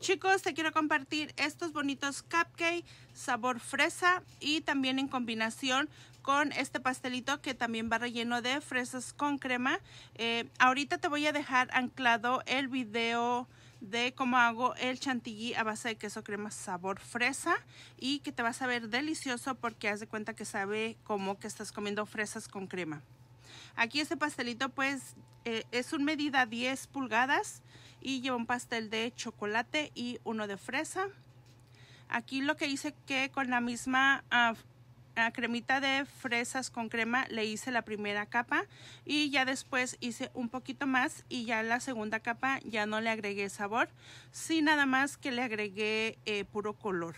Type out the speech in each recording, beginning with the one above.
Chicos, te quiero compartir estos bonitos cupcake sabor fresa y también en combinación con este pastelito que también va relleno de fresas con crema. Eh, ahorita te voy a dejar anclado el video de cómo hago el chantilly a base de queso crema sabor fresa y que te va a saber delicioso porque haz de cuenta que sabe como que estás comiendo fresas con crema. Aquí este pastelito pues eh, es un medida 10 pulgadas y llevo un pastel de chocolate y uno de fresa. Aquí lo que hice que con la misma ah, ah, cremita de fresas con crema le hice la primera capa y ya después hice un poquito más y ya la segunda capa ya no le agregué sabor, sí nada más que le agregué eh, puro color.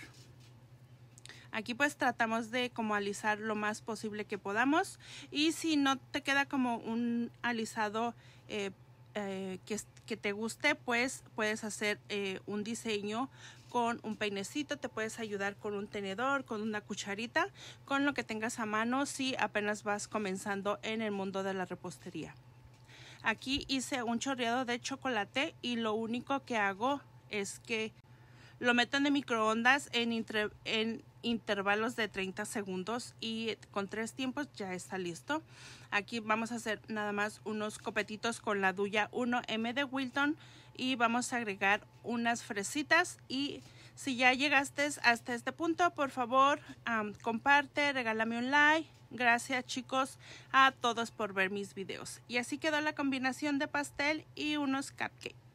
Aquí pues tratamos de como alisar lo más posible que podamos y si no te queda como un alisado eh, eh, que, te guste, pues puedes hacer eh, un diseño con un peinecito, te puedes ayudar con un tenedor, con una cucharita, con lo que tengas a mano si apenas vas comenzando en el mundo de la repostería. Aquí hice un chorreado de chocolate y lo único que hago es que lo meten en microondas en, intervalos de 30 segundos y con tres tiempos ya está listo. Aquí vamos a hacer nada más unos copetitos con la Duya 1M de Wilton y vamos a agregar unas fresitas y si ya llegaste hasta este punto, por favor, comparte, regálame un like. Gracias chicos a todos por ver mis videos. Y así quedó la combinación de pastel y unos cupcakes.